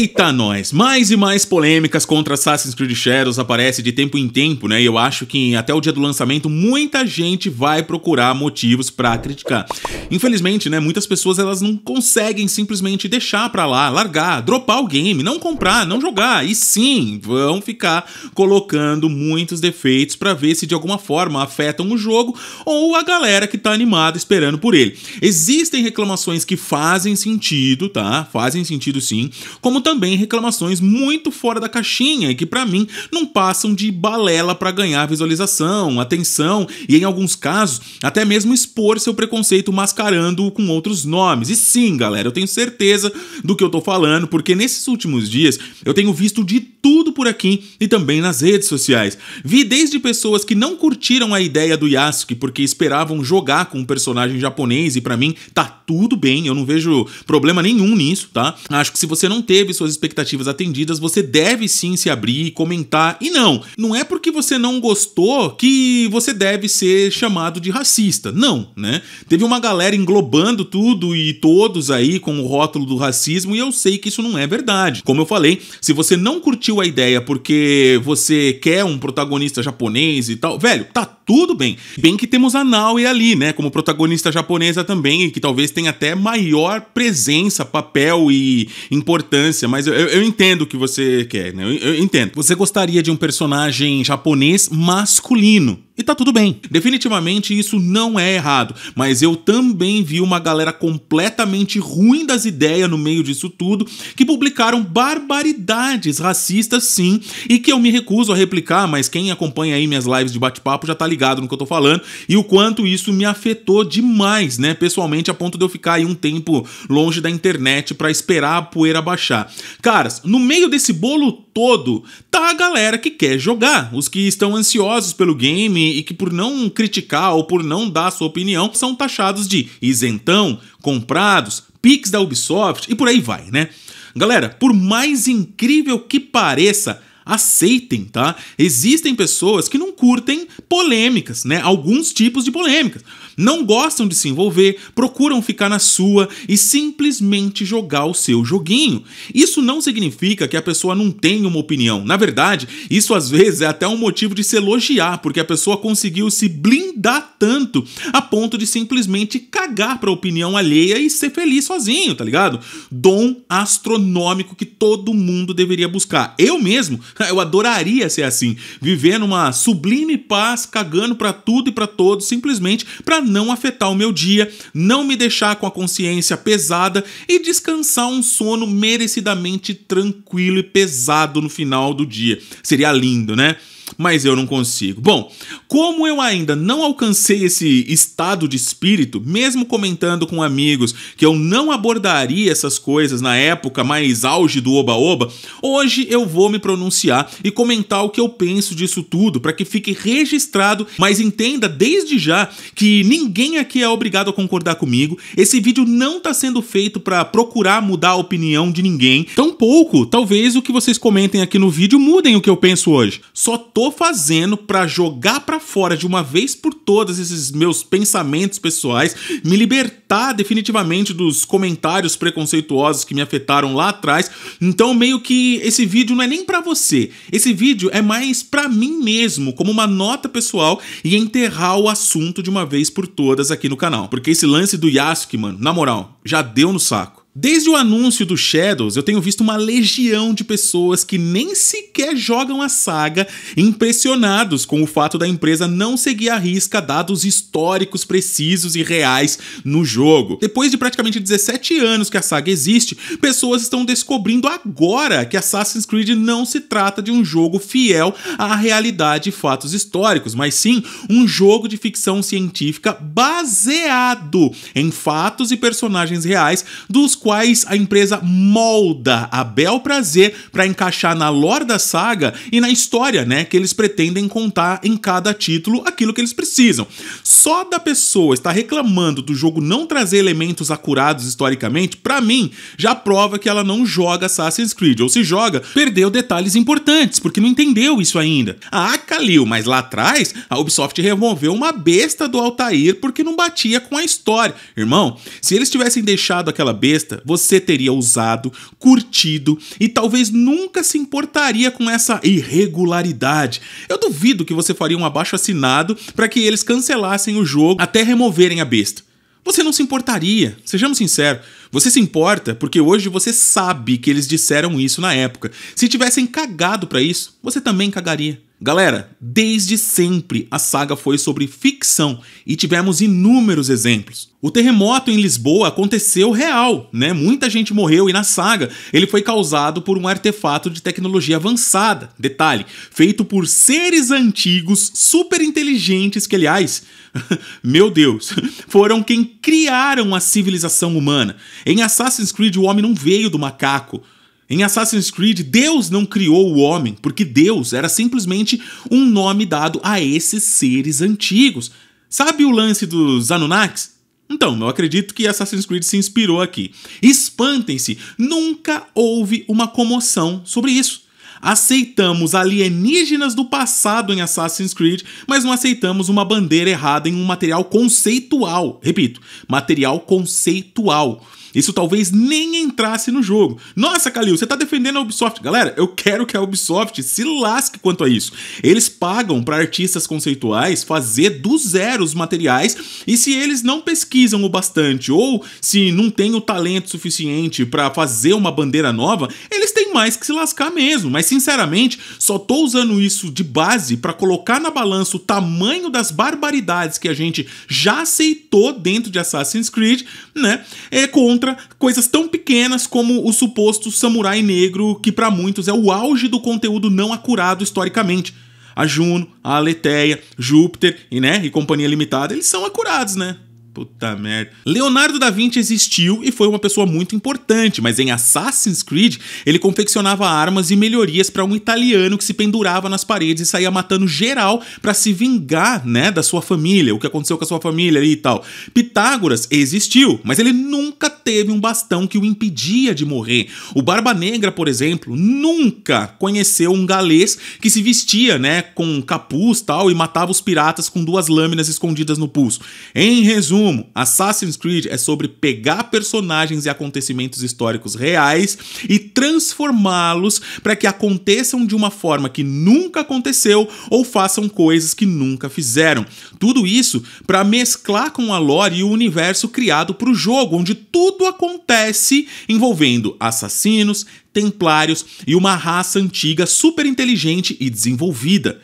Eita nós! Mais e mais polêmicas contra Assassin's Creed Shadows aparece de tempo em tempo, né? E eu acho que até o dia do lançamento muita gente vai procurar motivos para criticar. Infelizmente, né, muitas pessoas elas não conseguem simplesmente deixar para lá, largar, dropar o game, não comprar, não jogar. E sim, vão ficar colocando muitos defeitos para ver se de alguma forma afetam o jogo ou a galera que tá animada esperando por ele. Existem reclamações que fazem sentido, tá? Fazem sentido sim, como também reclamações muito fora da caixinha e que para mim não passam de balela para ganhar visualização, atenção e em alguns casos até mesmo expor seu preconceito mascarando-o com outros nomes. E sim, galera, eu tenho certeza do que eu tô falando, porque nesses últimos dias eu tenho visto de tudo por aqui e também nas redes sociais. Vi desde pessoas que não curtiram a ideia do Yasuke porque esperavam jogar com um personagem japonês e para mim tá tudo bem, eu não vejo problema nenhum nisso, tá? Acho que se você não teve teve suas expectativas atendidas, você deve sim se abrir e comentar. E não, não é porque você não gostou que você deve ser chamado de racista. Não, né? Teve uma galera englobando tudo e todos aí com o rótulo do racismo e eu sei que isso não é verdade. Como eu falei, se você não curtiu a ideia porque você quer um protagonista japonês e tal, velho, tá tudo bem. Bem que temos a Naoe ali, né, como protagonista japonesa também, que talvez tenha até maior presença, papel e importância mas eu, eu entendo o que você quer, né? Eu, eu entendo. Você gostaria de um personagem japonês masculino. E tá tudo bem. Definitivamente isso não é errado, mas eu também vi uma galera completamente ruim das ideias no meio disso tudo, que publicaram barbaridades racistas sim, e que eu me recuso a replicar, mas quem acompanha aí minhas lives de bate-papo já tá ligado no que eu tô falando e o quanto isso me afetou demais, né, pessoalmente, a ponto de eu ficar aí um tempo longe da internet para esperar a poeira baixar. Caras, no meio desse bolo todo, tá a galera que quer jogar, os que estão ansiosos pelo game e que por não criticar ou por não dar sua opinião são taxados de isentão, comprados, pics da Ubisoft e por aí vai, né? Galera, por mais incrível que pareça, aceitem, tá? Existem pessoas que não curtem polêmicas, né? Alguns tipos de polêmicas. Não gostam de se envolver, procuram ficar na sua e simplesmente jogar o seu joguinho. Isso não significa que a pessoa não tenha uma opinião. Na verdade, isso às vezes é até um motivo de se elogiar, porque a pessoa conseguiu se blindar tanto a ponto de simplesmente cagar para a opinião alheia e ser feliz sozinho, tá ligado? Dom astronômico que todo mundo deveria buscar. Eu mesmo Eu adoraria ser assim, viver numa sublime paz, cagando para tudo e para todos, simplesmente para não afetar o meu dia, não me deixar com a consciência pesada e descansar um sono merecidamente tranquilo e pesado no final do dia. Seria lindo, né? mas eu não consigo. Bom, como eu ainda não alcancei esse estado de espírito, mesmo comentando com amigos que eu não abordaria essas coisas na época mais auge do oba-oba, hoje eu vou me pronunciar e comentar o que eu penso disso tudo para que fique registrado, mas entenda desde já que ninguém aqui é obrigado a concordar comigo. Esse vídeo não está sendo feito para procurar mudar a opinião de ninguém. Então pouco. Talvez o que vocês comentem aqui no vídeo mudem o que eu penso hoje. Só tô fazendo para jogar para fora de uma vez por todas esses meus pensamentos pessoais, me libertar definitivamente dos comentários preconceituosos que me afetaram lá atrás. Então meio que esse vídeo não é nem para você. Esse vídeo é mais para mim mesmo, como uma nota pessoal e enterrar o assunto de uma vez por todas aqui no canal. Porque esse lance do Yasuki, mano, na moral, já deu no saco. Desde o anúncio do Shadows, eu tenho visto uma legião de pessoas que nem sequer jogam a saga, impressionados com o fato da empresa não seguir à risca dados históricos precisos e reais no jogo. Depois de praticamente 17 anos que a saga existe, pessoas estão descobrindo agora que Assassin's Creed não se trata de um jogo fiel à realidade e fatos históricos, mas sim um jogo de ficção científica baseado em fatos e personagens reais dos quais a empresa molda a bel prazer para encaixar na lore da saga e na história, né, que eles pretendem contar em cada título aquilo que eles precisam. Só da pessoa estar reclamando do jogo não trazer elementos acurados historicamente, para mim, já prova que ela não joga Assassin's Creed, ou se joga, perdeu detalhes importantes, porque não entendeu isso ainda. Ah, Kalil, mas lá atrás a Ubisoft removeu uma besta do Altair porque não batia com a história. Irmão, se eles tivessem deixado aquela besta você teria usado, curtido e talvez nunca se importaria com essa irregularidade. Eu duvido que você faria um abaixo assinado para que eles cancelassem o jogo até removerem a besta. Você não se importaria, sejamos sinceros. Você se importa porque hoje você sabe que eles disseram isso na época. Se tivessem cagado para isso, você também cagaria. Galera, desde sempre a saga foi sobre ficção e tivemos inúmeros exemplos. O terremoto em Lisboa aconteceu real, né? Muita gente morreu e na saga ele foi causado por um artefato de tecnologia avançada, detalhe, feito por seres antigos super inteligentes que, aliás, meu Deus, foram quem criaram a civilização humana. Em Assassin's Creed o homem não veio do macaco, em Assassin's Creed, Deus não criou o homem, porque Deus era simplesmente um nome dado a esses seres antigos. Sabe o lance dos Anunnakis? Então, eu acredito que Assassin's Creed se inspirou aqui. Espantem-se, nunca houve uma comoção sobre isso. Aceitamos alienígenas do passado em Assassin's Creed, mas não aceitamos uma bandeira errada em um material conceitual. Repito, material conceitual isso talvez nem entrasse no jogo. Nossa, Calil, você está defendendo a Ubisoft. Galera, eu quero que a Ubisoft se lasque quanto a isso. Eles pagam para artistas conceituais fazer do zero os materiais e se eles não pesquisam o bastante ou se não tem o talento suficiente para fazer uma bandeira nova, eles têm mais que se lascar mesmo. Mas sinceramente, só tô usando isso de base para colocar na balança o tamanho das barbaridades que a gente já aceitou dentro de Assassin's Creed, né? É com contra coisas tão pequenas como o suposto samurai negro, que para muitos é o auge do conteúdo não acurado historicamente. A Juno, a Aletheia, Júpiter e, né, e Companhia Limitada, eles são acurados, né? Puta merda. Leonardo da Vinci existiu e foi uma pessoa muito importante, mas em Assassin's Creed ele confeccionava armas e melhorias para um italiano que se pendurava nas paredes e saía matando geral para se vingar, né, da sua família, o que aconteceu com a sua família e tal. Pitágoras existiu, mas ele nunca teve um bastão que o impedia de morrer. O Barba Negra, por exemplo, nunca conheceu um galês que se vestia, né, com capuz tal e matava os piratas com duas lâminas escondidas no pulso. Em resumo resumo, Assassin's Creed é sobre pegar personagens e acontecimentos históricos reais e transformá-los para que aconteçam de uma forma que nunca aconteceu ou façam coisas que nunca fizeram. Tudo isso para mesclar com a lore e o universo criado para o jogo, onde tudo acontece envolvendo assassinos, templários e uma raça antiga super inteligente e desenvolvida.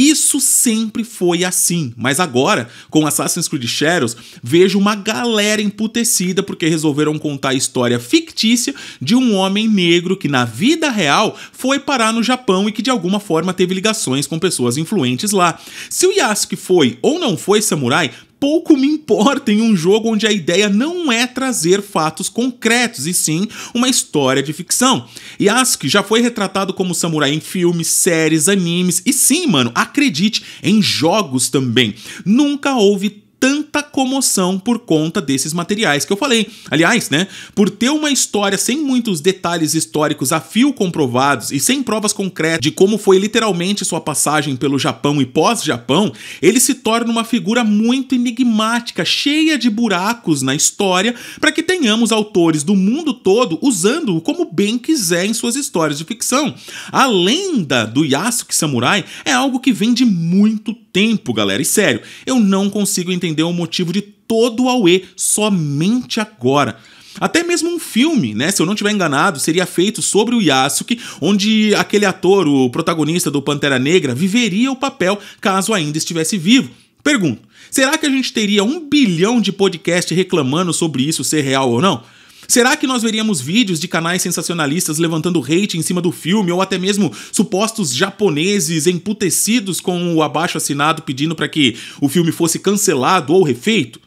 Isso sempre foi assim, mas agora, com Assassin's Creed Shadows, vejo uma galera emputecida porque resolveram contar a história fictícia de um homem negro que na vida real foi parar no Japão e que de alguma forma teve ligações com pessoas influentes lá. Se o Yasuke foi ou não foi samurai, pouco me importa em um jogo onde a ideia não é trazer fatos concretos, e sim uma história de ficção. Yasuke já foi retratado como samurai em filmes, séries, animes, e sim, mano, acredite, em jogos também. Nunca houve tanta comoção por conta desses materiais que eu falei. Aliás, né, por ter uma história sem muitos detalhes históricos a fio comprovados e sem provas concretas de como foi literalmente sua passagem pelo Japão e pós-Japão, ele se torna uma figura muito enigmática, cheia de buracos na história, para que tenhamos autores do mundo todo usando-o como bem quiser em suas histórias de ficção. A lenda do Yasuki Samurai é algo que vem de muito tempo, galera, e sério, eu não consigo entender entender o motivo de todo o Aue somente agora. Até mesmo um filme, né? Se eu não estiver enganado, seria feito sobre o Yasuki, onde aquele ator, o protagonista do Pantera Negra, viveria o papel caso ainda estivesse vivo. Pergunto: será que a gente teria um bilhão de podcast reclamando sobre isso ser real ou não? Será que nós veríamos vídeos de canais sensacionalistas levantando hate em cima do filme ou até mesmo supostos japoneses emputecidos com o abaixo assinado pedindo para que o filme fosse cancelado ou refeito?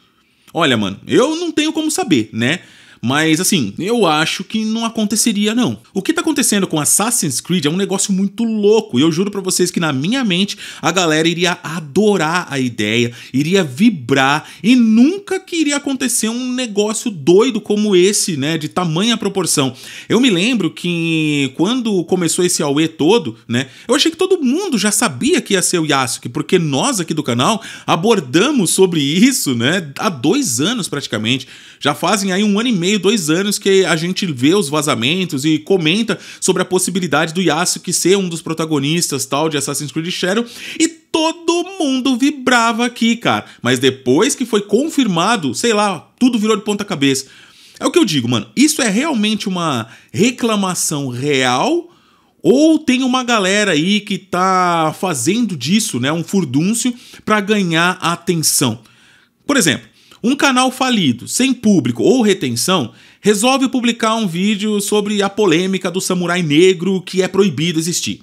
Olha, mano, eu não tenho como saber, né? Mas assim, eu acho que não aconteceria não. O que tá acontecendo com Assassin's Creed é um negócio muito louco e eu juro para vocês que na minha mente a galera iria adorar a ideia, iria vibrar e nunca queria acontecer um negócio doido como esse, né, de tamanha proporção. Eu me lembro que quando começou esse AUE todo, né, eu achei que todo mundo já sabia que ia ser o Yasuke, porque nós aqui do canal abordamos sobre isso, né, há dois anos praticamente. Já fazem aí um ano e meio meio, dois anos que a gente vê os vazamentos e comenta sobre a possibilidade do Yasuke ser um dos protagonistas tal de Assassin's Creed Shadow e todo mundo vibrava aqui, cara. Mas depois que foi confirmado, sei lá, tudo virou de ponta cabeça. É o que eu digo, mano. Isso é realmente uma reclamação real ou tem uma galera aí que tá fazendo disso, né, um furdúncio para ganhar atenção. Por exemplo, um canal falido, sem público ou retenção, resolve publicar um vídeo sobre a polêmica do samurai negro que é proibido existir.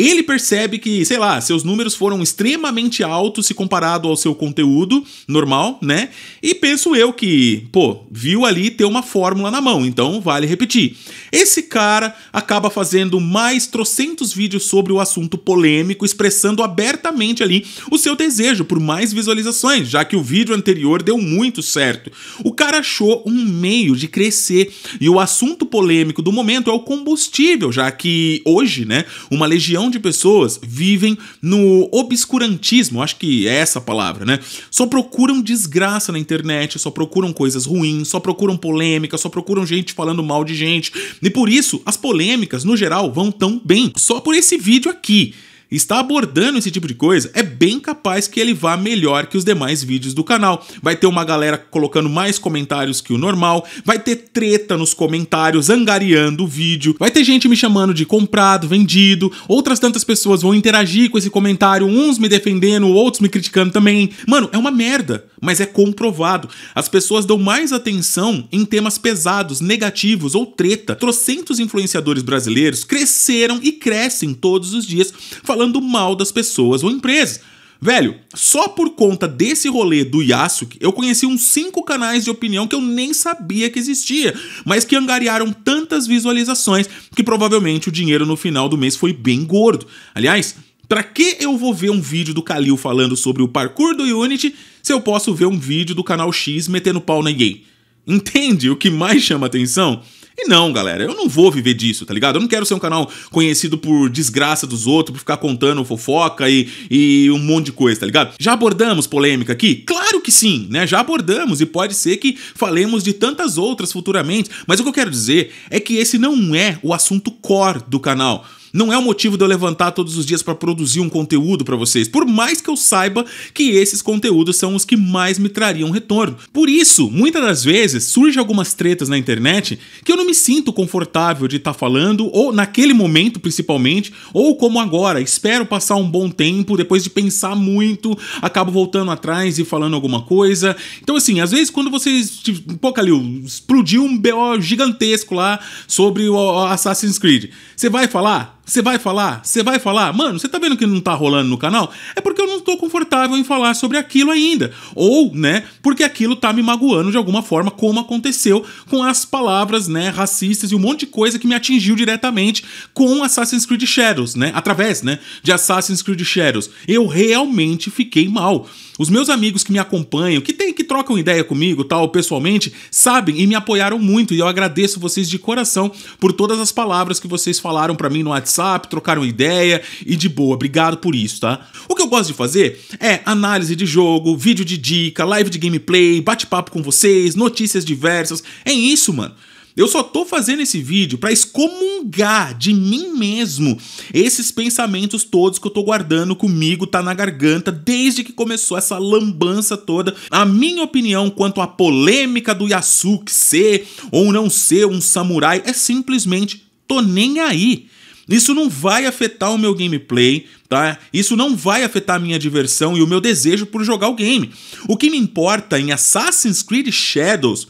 Ele percebe que, sei lá, seus números foram extremamente altos se comparado ao seu conteúdo normal, né? E penso eu que, pô, viu ali ter uma fórmula na mão, então vale repetir. Esse cara acaba fazendo mais trocentos vídeos sobre o assunto polêmico, expressando abertamente ali o seu desejo por mais visualizações, já que o vídeo anterior deu muito certo. O cara achou um meio de crescer e o assunto polêmico do momento é o combustível, já que hoje, né, uma legião de pessoas vivem no obscurantismo, acho que é essa a palavra, né? Só procuram desgraça na internet, só procuram coisas ruins, só procuram polêmica, só procuram gente falando mal de gente. E por isso, as polêmicas, no geral, vão tão bem. Só por esse vídeo aqui está abordando esse tipo de coisa, é bem capaz que ele vá melhor que os demais vídeos do canal. Vai ter uma galera colocando mais comentários que o normal, vai ter treta nos comentários, angariando o vídeo, vai ter gente me chamando de comprado, vendido, outras tantas pessoas vão interagir com esse comentário, uns me defendendo, outros me criticando também. Mano, é uma merda, mas é comprovado. As pessoas dão mais atenção em temas pesados, negativos ou treta. Trocentos influenciadores brasileiros cresceram e crescem todos os dias falando falando mal das pessoas ou empresas. Velho, só por conta desse rolê do Yasuki, eu conheci uns cinco canais de opinião que eu nem sabia que existia, mas que angariaram tantas visualizações que provavelmente o dinheiro no final do mês foi bem gordo. Aliás, para que eu vou ver um vídeo do Kalil falando sobre o parkour do Unity se eu posso ver um vídeo do canal X metendo pau na gay? Entende o que mais chama atenção? E não, galera, eu não vou viver disso, tá ligado? Eu não quero ser um canal conhecido por desgraça dos outros, por ficar contando fofoca e, e um monte de coisa, tá ligado? Já abordamos polêmica aqui? Claro que sim, né? Já abordamos e pode ser que falemos de tantas outras futuramente, mas o que eu quero dizer é que esse não é o assunto core do canal. Não é o motivo de eu levantar todos os dias para produzir um conteúdo para vocês, por mais que eu saiba que esses conteúdos são os que mais me trariam retorno. Por isso, muitas das vezes surge algumas tretas na internet que eu não me sinto confortável de estar tá falando ou naquele momento principalmente, ou como agora, espero passar um bom tempo, depois de pensar muito, acabo voltando atrás e falando alguma coisa. Então assim, às vezes quando vocês, pô, Calil, explodiu um BO gigantesco lá sobre o Assassin's Creed. Você vai falar você vai falar? Você vai falar? Mano, você tá vendo que não tá rolando no canal? É porque eu não tô confortável em falar sobre aquilo ainda. Ou, né, porque aquilo tá me magoando de alguma forma, como aconteceu com as palavras, né, racistas e um monte de coisa que me atingiu diretamente com Assassin's Creed Shadows, né? Através, né, de Assassin's Creed Shadows. Eu realmente fiquei mal. Os meus amigos que me acompanham, que tem, que trocam ideia comigo, tal, pessoalmente, sabem e me apoiaram muito e eu agradeço vocês de coração por todas as palavras que vocês falaram para mim no WhatsApp, trocaram ideia e de boa, obrigado por isso, tá? O que eu gosto de fazer é análise de jogo, vídeo de dica, live de gameplay, bate-papo com vocês, notícias diversas. É isso, mano. Eu só tô fazendo esse vídeo para excomungar de mim mesmo esses pensamentos todos que eu tô guardando comigo, tá na garganta desde que começou essa lambança toda. A minha opinião quanto à polêmica do Yasuke ser ou não ser um samurai é simplesmente tô nem aí. Isso não vai afetar o meu gameplay, tá? Isso não vai afetar a minha diversão e o meu desejo por jogar o game. O que me importa em Assassin's Creed Shadows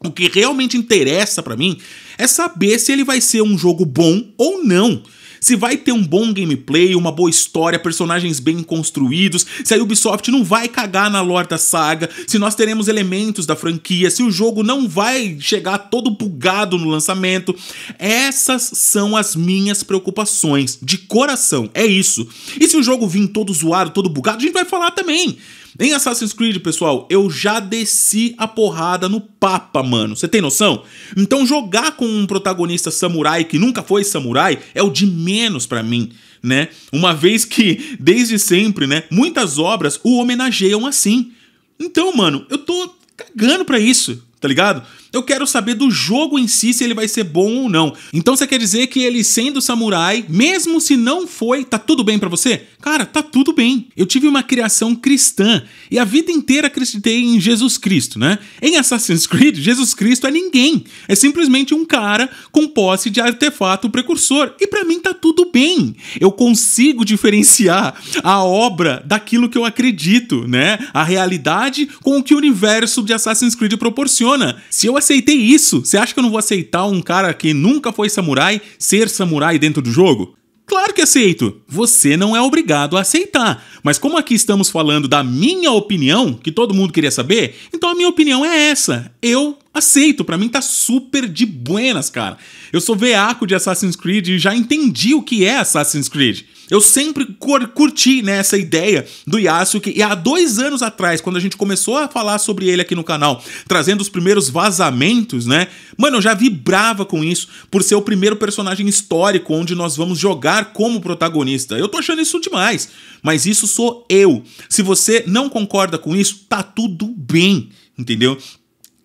o que realmente interessa para mim é saber se ele vai ser um jogo bom ou não. Se vai ter um bom gameplay, uma boa história, personagens bem construídos, se a Ubisoft não vai cagar na lore da saga, se nós teremos elementos da franquia, se o jogo não vai chegar todo bugado no lançamento. Essas são as minhas preocupações, de coração, é isso. E se o jogo vir todo zoado, todo bugado, a gente vai falar também. Em Assassin's Creed, pessoal, eu já desci a porrada no Papa, mano. Você tem noção? Então jogar com um protagonista samurai que nunca foi samurai é o de menos para mim. Né? Uma vez que, desde sempre, né, muitas obras o homenageiam assim. Então, mano, eu tô cagando pra isso, tá ligado? Eu quero saber do jogo em si se ele vai ser bom ou não. Então você quer dizer que ele sendo samurai, mesmo se não foi, tá tudo bem para você? Cara, tá tudo bem. Eu tive uma criação cristã e a vida inteira acreditei em Jesus Cristo, né? Em Assassin's Creed, Jesus Cristo é ninguém. É simplesmente um cara com posse de artefato precursor. E para mim tá tudo bem. Eu consigo diferenciar a obra daquilo que eu acredito, né? A realidade com o que o universo de Assassin's Creed proporciona. Se eu aceitei isso. Você acha que eu não vou aceitar um cara que nunca foi samurai ser samurai dentro do jogo? Claro que aceito! Você não é obrigado a aceitar. Mas como aqui estamos falando da minha opinião, que todo mundo queria saber, então a minha opinião é essa. Eu aceito, para mim tá super de buenas, cara. Eu sou veaco de Assassin's Creed e já entendi o que é Assassin's Creed. Eu sempre curti né, essa ideia do Yasuke e há dois anos atrás, quando a gente começou a falar sobre ele aqui no canal, trazendo os primeiros vazamentos, né? Mano, eu já vibrava com isso por ser o primeiro personagem histórico onde nós vamos jogar como protagonista. Eu tô achando isso demais, mas isso sou eu. Se você não concorda com isso, tá tudo bem entendeu?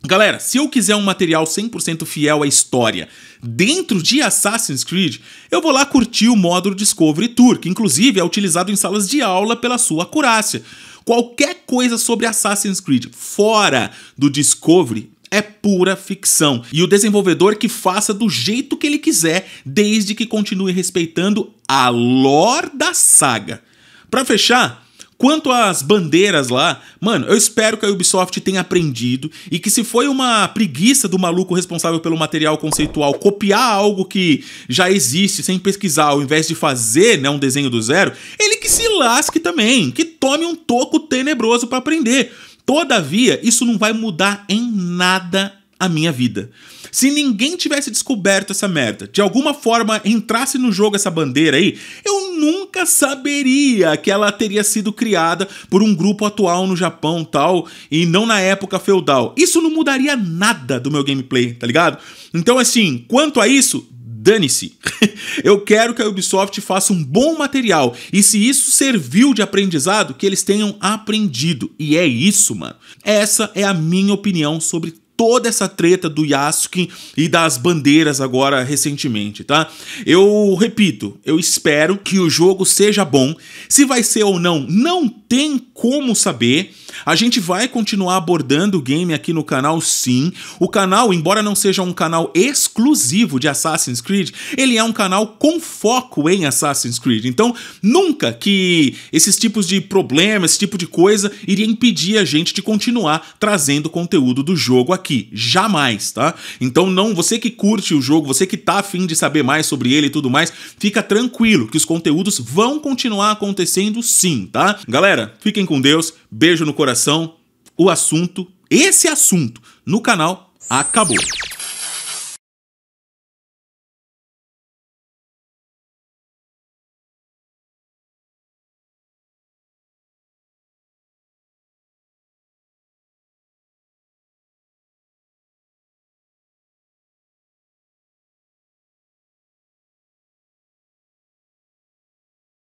Galera, se eu quiser um material 100% fiel à história dentro de Assassin's Creed, eu vou lá curtir o módulo Discovery Tour, que inclusive é utilizado em salas de aula pela sua acurácia. Qualquer coisa sobre Assassin's Creed fora do Discovery é pura ficção. E o desenvolvedor que faça do jeito que ele quiser, desde que continue respeitando a lore da saga. Para fechar, Quanto às bandeiras lá, mano, eu espero que a Ubisoft tenha aprendido e que se foi uma preguiça do maluco responsável pelo material conceitual copiar algo que já existe sem pesquisar, ao invés de fazer né, um desenho do zero, ele que se lasque também, que tome um toco tenebroso para aprender. Todavia, isso não vai mudar em nada a minha vida. Se ninguém tivesse descoberto essa merda, de alguma forma entrasse no jogo essa bandeira aí, eu nunca saberia que ela teria sido criada por um grupo atual no Japão tal, e não na época feudal. Isso não mudaria nada do meu gameplay, tá ligado? Então, assim, quanto a isso, dane-se. Eu quero que a Ubisoft faça um bom material e se isso serviu de aprendizado, que eles tenham aprendido. E é isso, mano. Essa é a minha opinião sobre toda essa treta do Yasuke e das bandeiras agora recentemente, tá? Eu repito, eu espero que o jogo seja bom. Se vai ser ou não, não tem como saber. A gente vai continuar abordando o game aqui no canal, sim. O canal, embora não seja um canal exclusivo de Assassin's Creed, ele é um canal com foco em Assassin's Creed. Então, nunca que esses tipos de problemas, esse tipo de coisa, iria impedir a gente de continuar trazendo conteúdo do jogo aqui. Jamais, tá? Então, não, você que curte o jogo, você que tá afim de saber mais sobre ele e tudo mais, fica tranquilo que os conteúdos vão continuar acontecendo sim, tá? Galera, fiquem com Deus. Beijo no coração. O assunto, esse assunto, no canal acabou.